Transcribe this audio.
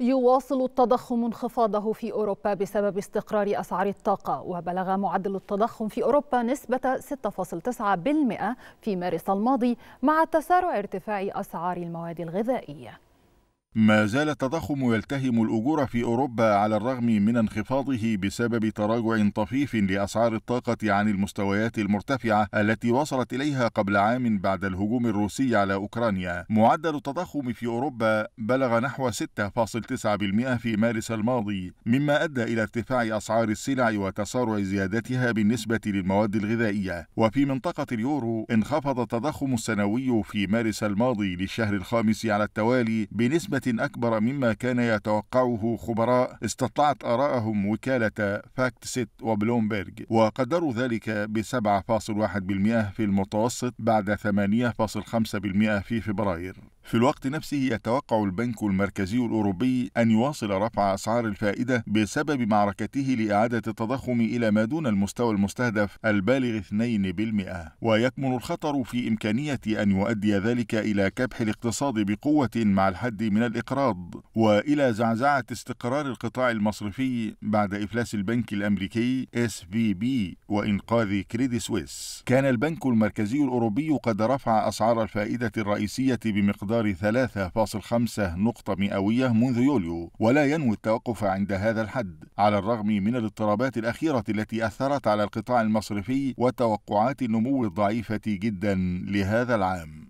يواصل التضخم انخفاضه في أوروبا بسبب استقرار أسعار الطاقة وبلغ معدل التضخم في أوروبا نسبة 6.9% في مارس الماضي مع تسارع ارتفاع أسعار المواد الغذائية ما زال التضخم يلتهم الأجور في أوروبا على الرغم من انخفاضه بسبب تراجع طفيف لأسعار الطاقة عن المستويات المرتفعة التي وصلت إليها قبل عام بعد الهجوم الروسي على أوكرانيا. معدل التضخم في أوروبا بلغ نحو 6.9% في مارس الماضي، مما أدى إلى ارتفاع أسعار السلع وتسارع زيادتها بالنسبة للمواد الغذائية. وفي منطقة اليورو انخفض التضخم السنوي في مارس الماضي للشهر الخامس على التوالي بنسبة أكبر مما كان يتوقعه خبراء استطلعت آراءهم وكالة فاكت ست وبلومبرج وقدروا ذلك ب 7.1% في المتوسط بعد 8.5% في فبراير في الوقت نفسه يتوقع البنك المركزي الأوروبي أن يواصل رفع أسعار الفائدة بسبب معركته لإعادة التضخم إلى ما دون المستوى المستهدف البالغ 2% ويكمن الخطر في إمكانية أن يؤدي ذلك إلى كبح الاقتصاد بقوة مع الحد من الإقراض وإلى زعزعة استقرار القطاع المصرفي بعد إفلاس البنك الأمريكي SVB وإنقاذ كريدي سويس كان البنك المركزي الأوروبي قد رفع أسعار الفائدة الرئيسية بمقدار بمقدار 3.5 نقطة مئوية منذ يوليو ولا ينوي التوقف عند هذا الحد على الرغم من الاضطرابات الأخيرة التي أثرت على القطاع المصرفي وتوقعات النمو الضعيفة جدا لهذا العام